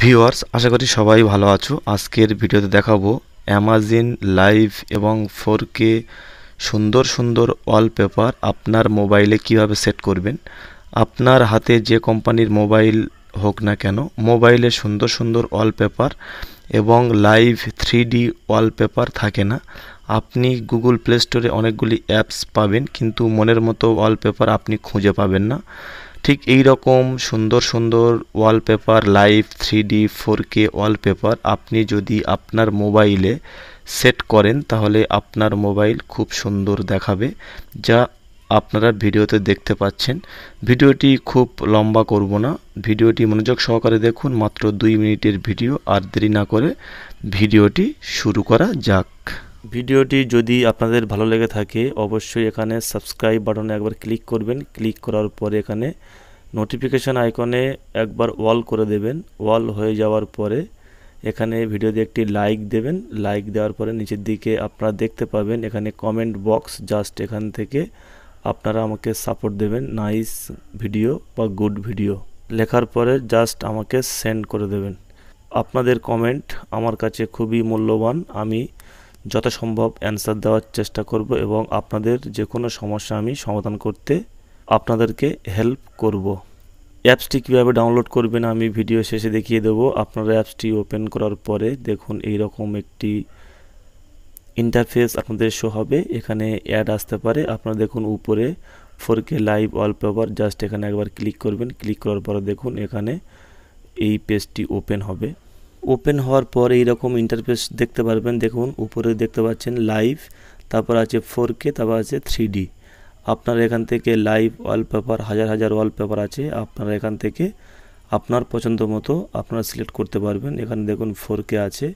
viewers আশা করি সবাই ভালো আছো আজকের ভিডিওতে দেখাবো অ্যামাজিন লাইভ এবং ফোর কে সুন্দর সুন্দর ওয়ালপেপার আপনার মোবাইলে কিভাবে সেট করবেন আপনার হাতে যে কোম্পানির মোবাইল হোক না কেন মোবাইলে সুন্দর সুন্দর ওয়ালপেপার এবং লাইভ থ্রি ডি ওয়ালপেপার থাকে না আপনি গুগল প্লে স্টোরে অনেকগুলি অ্যাপস পাবেন কিন্তু মনের মতো ওয়ালপেপার আপনি খুঁজে পাবেন না ঠিক এই রকম সুন্দর সুন্দর wallpaper live three D four K wallpaper আপনি যদি আপনার মোবাইলে সেট করেন তাহলে আপনার মোবাইল খুব সুন্দর দেখাবে যা আপনারা ভিডিওতে দেখতে পাচ্ছেন ভিডিওটি খুব লম্বা করব না ভিডিওটি মনোযোগ সহকারে দেখুন মাত্র দুই মিনিটের ভিডিও আর দেরি না করে ভিডিওটি শুরু করা যাক ভিডিওটি যদি আপনাদের ভালো লেগে থাকে অবশ্যই এখানে সাবস্ক্রাইব বাটনে একবার ক্লিক করবেন ক্লিক করার পরে এখানে নোটিফিকেশান আইকনে একবার ওয়াল করে দেবেন ওয়াল হয়ে যাওয়ার পরে এখানে ভিডিওতে একটি লাইক দেবেন লাইক দেওয়ার পরে নিচের দিকে আপনারা দেখতে পাবেন এখানে কমেন্ট বক্স জাস্ট এখান থেকে আপনারা আমাকে সাপোর্ট দেবেন নাইস ভিডিও বা গুড ভিডিও লেখার পরে জাস্ট আমাকে সেন্ড করে দেবেন আপনাদের কমেন্ট আমার কাছে খুবই মূল্যবান আমি যথাসম্ভব অ্যান্সার দেওয়ার চেষ্টা করব এবং আপনাদের যে কোনো সমস্যা আমি সমাধান করতে আপনাদেরকে হেল্প করব অ্যাপসটি কীভাবে ডাউনলোড করবেন আমি ভিডিও শেষে দেখিয়ে দেব আপনারা অ্যাপসটি ওপেন করার পরে দেখুন এই রকম একটি ইন্টারফেস আপনাদের শো হবে এখানে অ্যাড আসতে পারে আপনারা দেখুন উপরে four K live wallpaper just এখানে একবার ক্লিক করবেন ক্লিক করার পরে দেখুন এখানে এই পেজটি ওপেন হবে ওপেন হওয়ার পর এইরকম ইন্টারফেস দেখতে পারবেন দেখুন উপরে দেখতে পাচ্ছেন লাইভ তারপর আছে ফোর কে তারপর আছে থ্রি ডি আপনার এখান থেকে লাইভ ওয়ালপেপার হাজার হাজার ওয়ালপেপার আছে আপনার এখান থেকে আপনার পছন্দ মতো আপনারা সিলেক্ট করতে পারবেন এখানে দেখুন ফোর কে আছে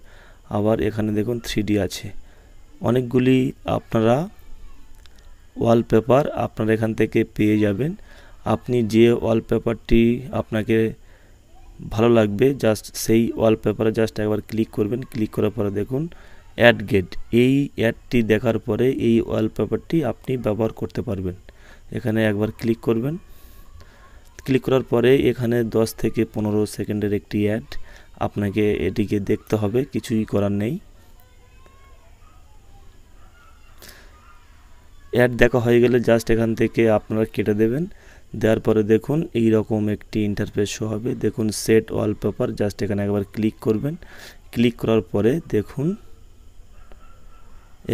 আবার এখানে দেখুন থ্রি ডি আছে অনেকগুলি আপনারা ওয়ালপেপার আপনারা এখান থেকে পেয়ে যাবেন আপনি যে ওয়ালপেপারটি আপনাকে ভালো লাগবে জাস্ট সেই ওয়ালপেপারে জাস্ট একবার ক্লিক করবেন ক্লিক করার পরে দেখুন অ্যাড গেট এই অ্যাডটি দেখার পরে এই ওয়ালপেপারটি আপনি ব্যবহার করতে পারবেন এখানে একবার ক্লিক করবেন ক্লিক করার পরে এখানে 10 থেকে পনেরো সেকেন্ডের একটি অ্যাড আপনাকে এটিকে দেখতে হবে কিছুই করার নেই অ্যাড দেখা হয়ে গেলে জাস্ট এখান থেকে আপনারা কেটে দেবেন দেওয়ার পরে দেখুন এই রকম একটি ইন্টারফেস শো হবে দেখুন সেট ওয়ালপেপার জাস্ট এখানে একবার ক্লিক করবেন ক্লিক করার পরে দেখুন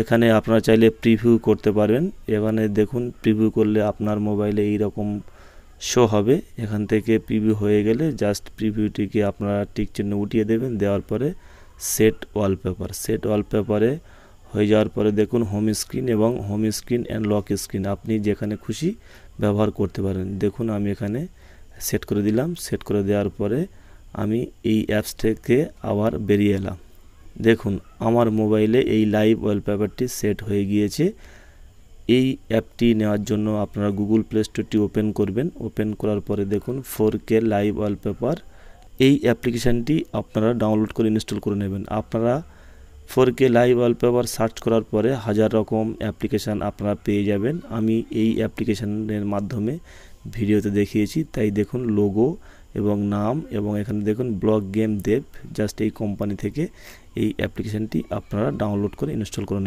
এখানে আপনারা চাইলে প্রিভিউ করতে পারবেন এখানে দেখুন প্রিভিউ করলে আপনার মোবাইলে এই রকম শো হবে এখান থেকে প্রিভিউ হয়ে গেলে জাস্ট প্রিভিউটিকে আপনারা টিক চিহ্ন উঠিয়ে দেবেন দেওয়ার পরে সেট ওয়ালপেপার সেট ওয়ালপেপারে হয়ে যাওয়ার পরে দেখুন হোম স্ক্রিন এবং home screen and lock screen আপনি যেখানে খুশি ব্যবহার করতে পারেন দেখুন আমি এখানে সেট করে দিলাম সেট করে দেওয়ার পরে আমি এই অ্যাপস থেকে আবার বেরিয়ে এলাম দেখুন আমার মোবাইলে এই লাইভ ওয়ালপেপারটি সেট হয়ে গিয়েছে এই অ্যাপটি নেওয়ার জন্য আপনারা গুগল প্লে স্টোরটি ওপেন করবেন ওপেন করার পরে দেখুন ফোর কে লাইভ ওয়ালপেপার এই অ্যাপ্লিকেশানটি আপনারা ডাউনলোড করে ইনস্টল করে নেবেন আপনারা four K live wallpaper search করার পরে হাজার রকম অ্যাপ্লিকেশান আপনারা পেয়ে যাবেন আমি এই অ্যাপ্লিকেশানের মাধ্যমে ভিডিওতে দেখিয়েছি তাই দেখুন লোগো এবং নাম এবং এখানে দেখুন ব্লক গেম দেব জাস্ট এই কোম্পানি থেকে এই অ্যাপ্লিকেশানটি আপনারা ডাউনলোড করে ইনস্টল করে